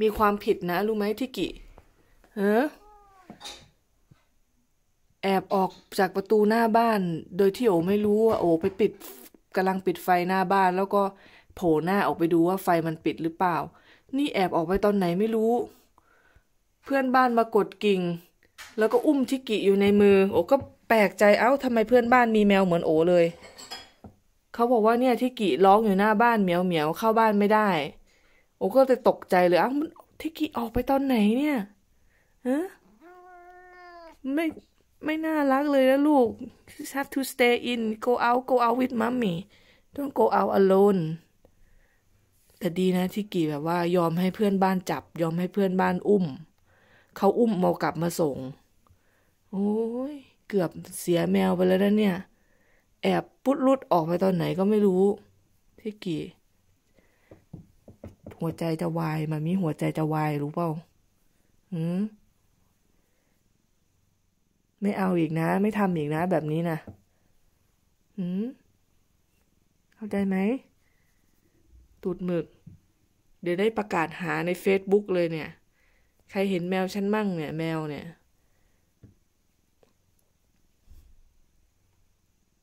มีความผิดนะรู้ไหมที่กิเออแอบออกจากประตูหน้าบ้าน โดยที่โอไม่รู้ว่าโอ ไปปิดกำลังปิดไฟหน้าบ้าน แล้วก็โผล่หน้าออกไปดูว่าไฟมันปิดหรือเปล่า นี่แอบออกไปตอนไหนไม่รู้ เพื่อนบ้านมากดกิ่ง แล้วก็อุ้มทิกิอยู่ในมือ โอ ก็แปลกใจเอ้าทำไมเพื่อนบ้านมีแมวเหมือนโอเลย เขาบอกว่าเนี่ยทิกิร้องอยู่หน้าบ้านเหมียวเหมียวเข้าบ้านไม่ได้โอ้ก็เลยตกใจเลยอ้าวมันเทก้ออกไปตอนไหนเนี่ยฮะไม่ไม่น่ารักเลยนะลูก you have to stay in go out go out with mommy don't go out alone แต่ดีนะที่กี้แบบว่ายอมให้เพื่อนบ้านจับ ยอมให้เพื่อนบ้านอุ้ม เขาอุ้มเมากลับมาส่ง โอ้ย เกือบเสียแมวไปแล้วนะเนี่ย แอบปุดลุดออกไปตอนไหนก็ไม่รู้ ที่กี่หัวใจจะวาย มันมีหัวใจจะวาย รู้เปล่า หืมไม่เอาอีกนะ ไม่ทำอีกนะ แบบนี้นะ หืมเข้าใจไหมตูดหมึก เดี๋ยวได้ประกาศหาในเฟซบุ๊กเลยเนี่ย ใครเห็นแมวฉันมั่งเนี่ย แมวเนี่ย